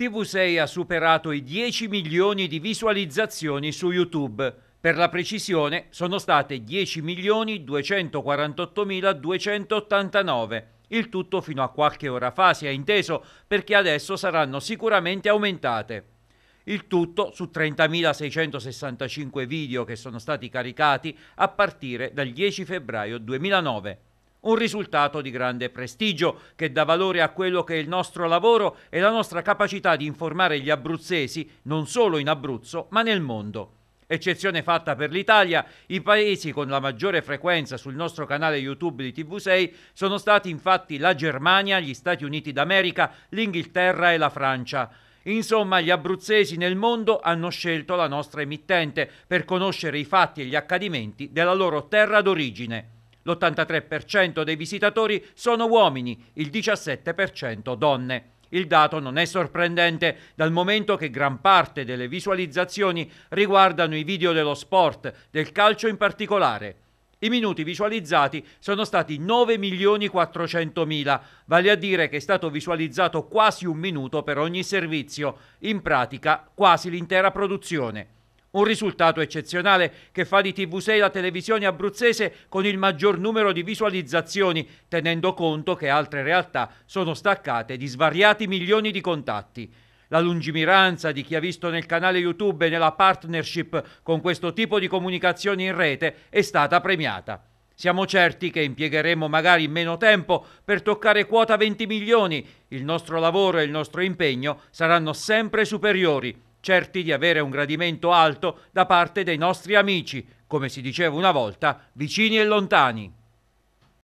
TV6 ha superato i 10 milioni di visualizzazioni su YouTube. Per la precisione sono state 10.248.289. Il tutto fino a qualche ora fa si è inteso perché adesso saranno sicuramente aumentate. Il tutto su 30.665 video che sono stati caricati a partire dal 10 febbraio 2009. Un risultato di grande prestigio che dà valore a quello che è il nostro lavoro e la nostra capacità di informare gli abruzzesi non solo in Abruzzo ma nel mondo. Eccezione fatta per l'Italia, i paesi con la maggiore frequenza sul nostro canale YouTube di TV6 sono stati infatti la Germania, gli Stati Uniti d'America, l'Inghilterra e la Francia. Insomma, gli abruzzesi nel mondo hanno scelto la nostra emittente per conoscere i fatti e gli accadimenti della loro terra d'origine. L'83% dei visitatori sono uomini, il 17% donne. Il dato non è sorprendente dal momento che gran parte delle visualizzazioni riguardano i video dello sport, del calcio in particolare. I minuti visualizzati sono stati 9.400.000, vale a dire che è stato visualizzato quasi un minuto per ogni servizio, in pratica quasi l'intera produzione. Un risultato eccezionale che fa di TV6 la televisione abruzzese con il maggior numero di visualizzazioni, tenendo conto che altre realtà sono staccate di svariati milioni di contatti. La lungimiranza di chi ha visto nel canale YouTube e nella partnership con questo tipo di comunicazioni in rete è stata premiata. Siamo certi che impiegheremo magari meno tempo per toccare quota 20 milioni. Il nostro lavoro e il nostro impegno saranno sempre superiori certi di avere un gradimento alto da parte dei nostri amici, come si diceva una volta, vicini e lontani.